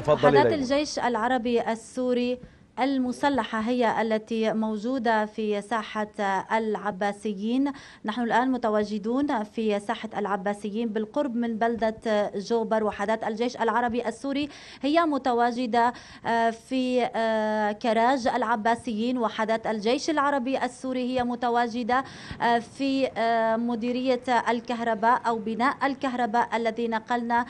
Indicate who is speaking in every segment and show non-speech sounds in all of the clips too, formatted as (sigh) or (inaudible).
Speaker 1: تفضلي حداث
Speaker 2: الجيش العربي السوري المسلحة هي التي موجودة في ساحة العباسيين نحن الآن متواجدون في ساحة العباسيين بالقرب من بلدة جوبر وحدات الجيش العربي السوري هي متواجدة آه، في آه، كراج العباسيين وحدات الجيش العربي السوري هي متواجدة آه، في مديرية الكهرباء أو بناء الكهرباء الذي نقلنا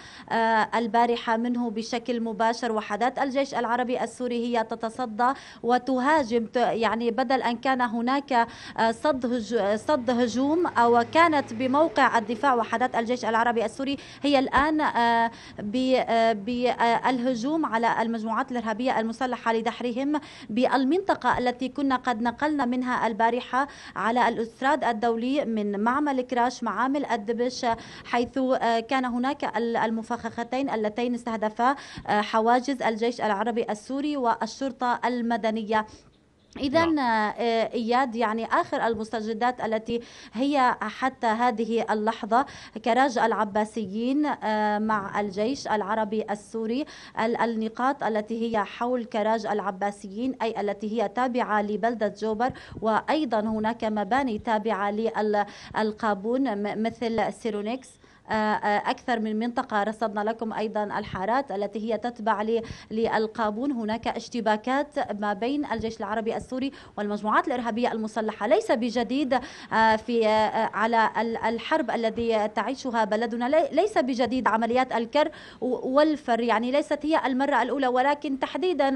Speaker 2: البارحة منه بشكل مباشر وحدات الجيش العربي السوري هي تتصدى ضده وتهاجم يعني بدل أن كان هناك آه، صد صد هجوم أو كانت بموقع الدفاع وحدات الجيش العربي السوري هي الآن آه، بالهجوم آه، على المجموعات الإرهابية المسلحة لدحرهم بالمنطقة التي كنا قد نقلنا منها البارحة على الأستراد الدولي من معمل كراش معامل الدبش حيث كان هناك المفخختين اللتين استهدفا حواجز الجيش العربي السوري والشرطة المدنية إذا نعم. آه، إياد يعني آخر المستجدات التي هي حتى هذه اللحظة كراج العباسيين آه، مع نعم. الجيش العربي السوري النقاط التي هي حول كراج العباسيين أي التي هي تابعة لبلدة جوبر وأيضا هناك مباني تابعة للقابون مثل سيرونيكس آه، آه، أكثر من منطقة رصدنا لكم أيضا الحارات التي هي تتبع للقابون هناك اشتباكات ما بين الجيش العربي السوري والمجموعات الإرهابية المسلحة ليس بجديد آه، في على الحرب الذي تعيشها بلدنا ليس بجديد عمليات الكر والفر يعني ليست هي المرة الأولى ولكن تحديدا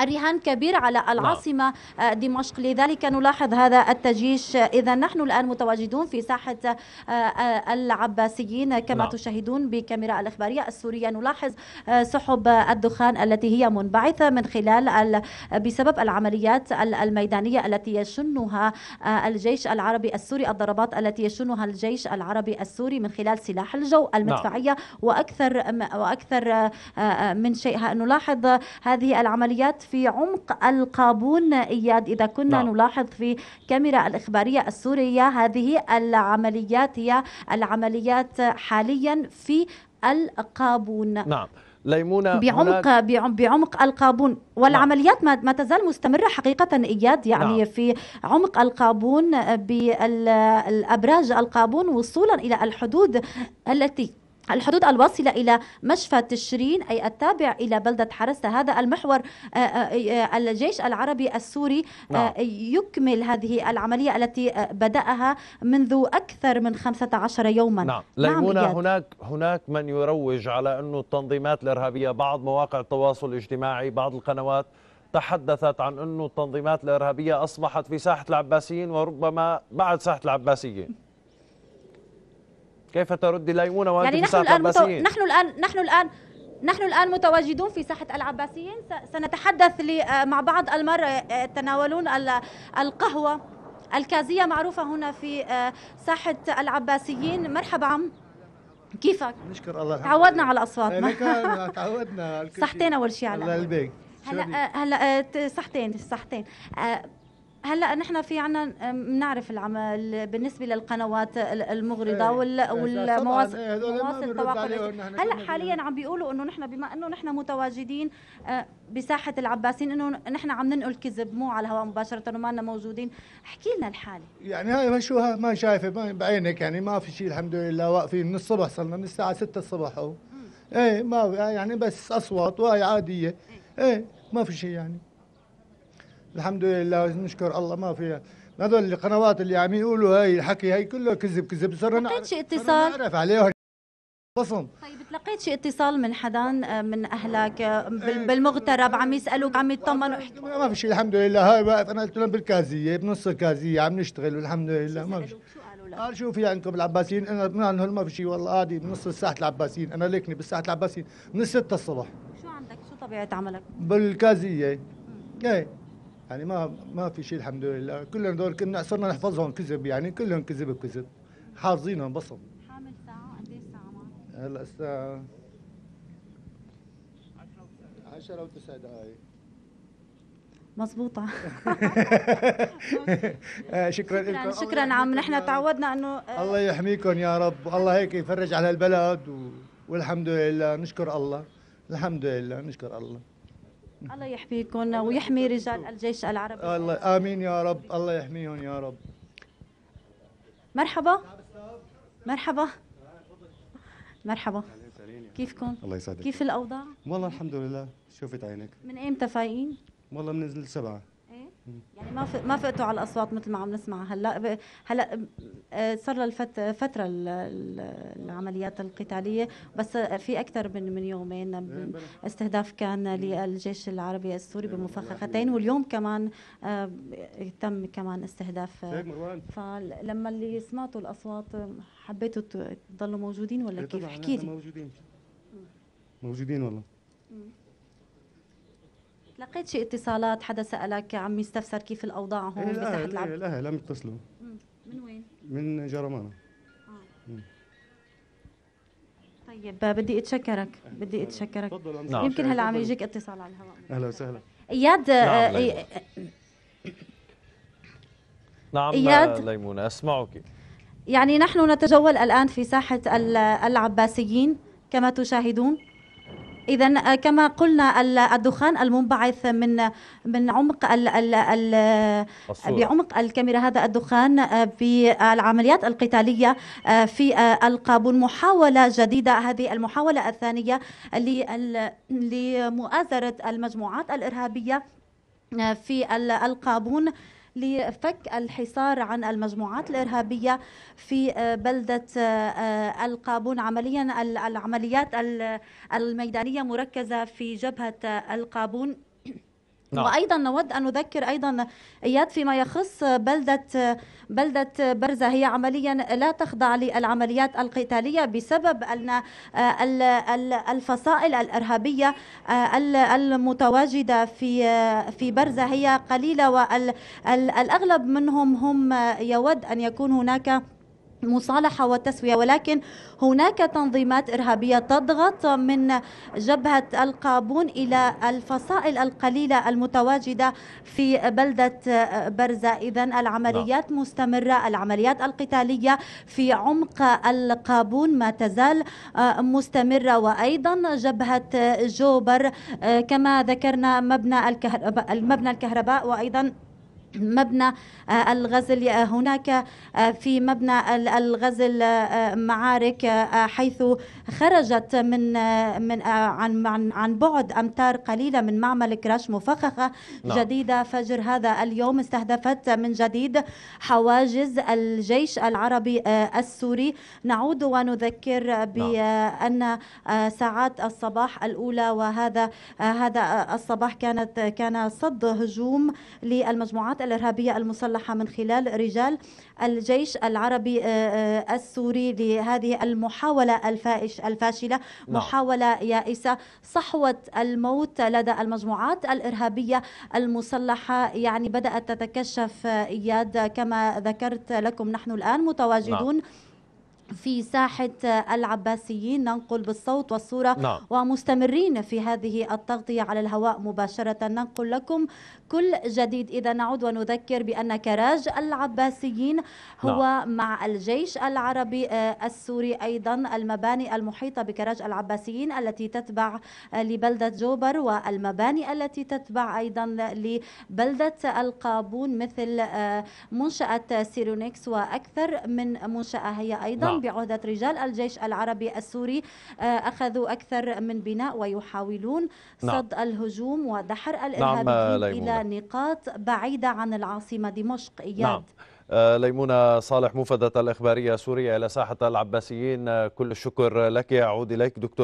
Speaker 2: الرهان كبير على نعم. العاصمة آه، دمشق لذلك نلاحظ هذا التجيش إذا نحن الآن متواجدون في ساحة آه، آه، العباسيين كما نعم. تشاهدون بكاميرا الإخبارية السورية نلاحظ سحب الدخان التي هي منبعثة من خلال بسبب العمليات الميدانية التي يشنها الجيش العربي السوري الضربات التي يشنها الجيش العربي السوري من خلال سلاح الجو نعم. المدفعية وأكثر وأكثر من شيء نلاحظ هذه العمليات في عمق القابون إياد إذا كنا نعم. نلاحظ في كاميرا الإخبارية السورية هذه العمليات هي العمليات حاليا في القابون نعم
Speaker 1: ليمونه بعمق هناك...
Speaker 2: بعمق القابون والعمليات نعم. ما, ما تزال مستمره حقيقه اياد يعني نعم. في عمق القابون بالابراج القابون وصولا الى الحدود التي الحدود الواصلة إلى مشفى تشرين أي التابع إلى بلدة حرسة هذا المحور آه، آه، آه، الجيش العربي السوري نعم. يكمل هذه العملية التي بدأها منذ أكثر من 15 يوما نعم, ليمونة نعم
Speaker 1: هناك هناك من يروج على أنه التنظيمات الإرهابية بعض مواقع التواصل الاجتماعي بعض القنوات تحدثت عن أنه التنظيمات الإرهابية أصبحت في ساحة العباسيين وربما بعد ساحة العباسيين كيف ترد ليمونه وانت يعني في نحن الآن العباسيين؟ متو... نحن
Speaker 2: الان نحن الان نحن الآن متواجدون في ساحة العباسيين سنتحدث آه، مع بعض المرة آه، يتناولون القهوة الكازية معروفة هنا في آه، ساحة العباسيين مرحبا عم كيفك؟ نشكر
Speaker 1: الله تعودنا على أصواتنا تعودنا صحتين (laughs) أول شيء على هلا
Speaker 2: هلا صحتين صحتين هلا نحن في عنا بنعرف العمل بالنسبه للقنوات المغرضه إيه، وال إيه، والمواصل إيه، التواصل هلا حاليا عم بيقولوا انه نحن بما انه نحن متواجدين أه، بساحه العباسين انه نحن عم ننقل كذب مو على الهواء مباشره وما لنا موجودين احكي لنا الحاله
Speaker 1: يعني هاي ما شو ما شايفه ما بعينك يعني ما في شيء الحمد لله واقفين من الصبح صرنا من الساعه 6 الصبح ايه ما يعني بس اصوات وهي عاديه ايه ما في شيء يعني الحمد لله نشكر الله ما فيها هذول القنوات اللي عم يقولوا هاي الحكي هاي كله كذب كذب صرنا لقيت اتصال نعرف عليهم بصم طيب
Speaker 2: تلقيت شي اتصال من حدا آه، من اهلك آه، إيه. بالمغترب عم يسالوك عم يطمنوا
Speaker 1: ما في شيء الحمد لله هاي واقف انا قلت لهم بالكازيه بنص الكازيه عم نشتغل والحمد لله ما في شيء قال شو في عندكم العباسيين انا من عندهم ما في شيء والله عادي بنص الساعة العباسيين انا ليكني بالساعة العباسيين من 6 الصبح
Speaker 2: شو عندك شو طبيعه عملك
Speaker 1: بالكازيه ايه يعني ما ما في شيء الحمد لله كلنا دول كنا صرنا نحفظهم كذب يعني كلهم كذب كذب حافظينهم بصم حامل ساعه قد ايه الساعه هلا الساعه 10 و9 دقائق
Speaker 2: مضبوطة شكرا لكم شكرا عم نحن تعودنا انه آه،
Speaker 1: الله يحميكم يا رب والله هيك يفرج على البلد والحمد لله نشكر الله الحمد لله نشكر الله
Speaker 2: الله يحميكم ويحمي رجال الجيش العربي
Speaker 1: الله امين يا رب الله يحميهم يا رب
Speaker 2: مرحبا مرحبا مرحبا كيفكم؟ الله يسعدك كيف الاوضاع؟
Speaker 1: والله الحمد لله شوفت عينك
Speaker 2: من ايمتى فايقين؟
Speaker 1: والله من سبعه يعني
Speaker 2: ما ما فقتوا على الاصوات مثل ما عم نسمع هلا هلا آه، صار للفت فتره العمليات القتاليه بس في اكثر من من يومين إيه، استهداف كان إيه. للجيش العربي السوري إيه، بمفخختين واليوم كمان آه، تم كمان استهداف فلما اللي سمعتوا الاصوات حبيتوا تضلوا موجودين ولا كيف احكي لي
Speaker 1: موجودين موجودين والله
Speaker 2: لقيت شي اتصالات حدا سالك عم يستفسر كيف الاوضاع هون إيه العرب إيه، لا, لا
Speaker 1: الاهل لم يتصلوا من وين؟ من جرمانه آه.
Speaker 2: طيب بدي اتشكرك بدي اتشكرك نعم. يمكن هلا عم يجيك اتصال على الهواء اهلا وسهلا اياد نعم آه،
Speaker 1: نعم إياد ليمونة أسمعك
Speaker 2: يعني نحن نتجول الآن في ساحة العباسيين كما تشاهدون اذا آه، كما قلنا الدخان المنبعث من من عمق ال ال ال بعمق الكاميرا هذا الدخان بالعمليات آه، القتاليه آه، في القابون محاوله جديده هذه المحاوله الثانيه لمؤازره المجموعات الارهابيه في القابون لفك الحصار عن المجموعات الإرهابية في آه، بلدة آه، آه، القابون عمليا العمليات الميدانية مركزة في جبهة القابون نعم. وايضا نود ان نذكر ايضا اياد فيما يخص بلده بلده برزه هي عمليا لا تخضع للعمليات القتاليه بسبب ان آه، الفصائل الارهابيه آه، المتواجده في آه، في برزه هي قليله والاغلب منهم هم يود ان يكون هناك المصالحة والتسوية ولكن هناك تنظيمات إرهابية تضغط من جبهة القابون إلى الفصائل القليلة المتواجدة في بلدة برزة إذا العمليات لا. نعم. مستمرة العمليات القتالية في عمق القابون ما تزال مستمرة وأيضا جبهة جوبر كما ذكرنا مبنى الكهرباء, المبنى الكهرباء وأيضا مبنى آه، الغزل آه، هناك آه، في مبنى الغزل معارك حيث خرجت من من عن عن, عن بعد امتار قليله من معمل كراش مفخخه نعم. جديده فجر هذا اليوم استهدفت من جديد حواجز الجيش العربي السوري نعود ونذكر نعم. بان ساعات الصباح الاولى وهذا هذا الصباح كانت كان صد هجوم للمجموعات الإرهابية المسلحة من خلال رجال الجيش العربي آه، آه، السوري لهذه المحاولة الفائش الفاشلة نعم. محاولة يائسة صحوة الموت لدى المجموعات الإرهابية المسلحة يعني بدأت تتكشف إياد كما ذكرت لكم نحن الآن متواجدون لا. نعم. في ساحة العباسيين ننقل بالصوت والصورة نعم. ومستمرين في هذه التغطية على الهواء مباشرة ننقل لكم كل جديد إذا نعود ونذكر بأن كراج العباسيين هو نعم. مع الجيش العربي آه، السوري أيضا المباني المحيطة بكراج العباسيين التي تتبع لبلدة جوبر والمباني التي تتبع أيضا لبلدة القابون مثل آه، منشأة سيرونيكس وأكثر من منشأة هي أيضا نعم. بعهدة رجال الجيش العربي السوري آه، أخذوا أكثر من بناء ويحاولون نعم. صد نعم. الهجوم ودحر الإرهابيين نعم. آه، إلى نقاط بعيدة عن العاصمة دمشق إياد نعم.
Speaker 1: آه، ليمونة صالح مفدة الإخبارية السورية إلى ساحة العباسيين كل الشكر لك يعود إليك دكتور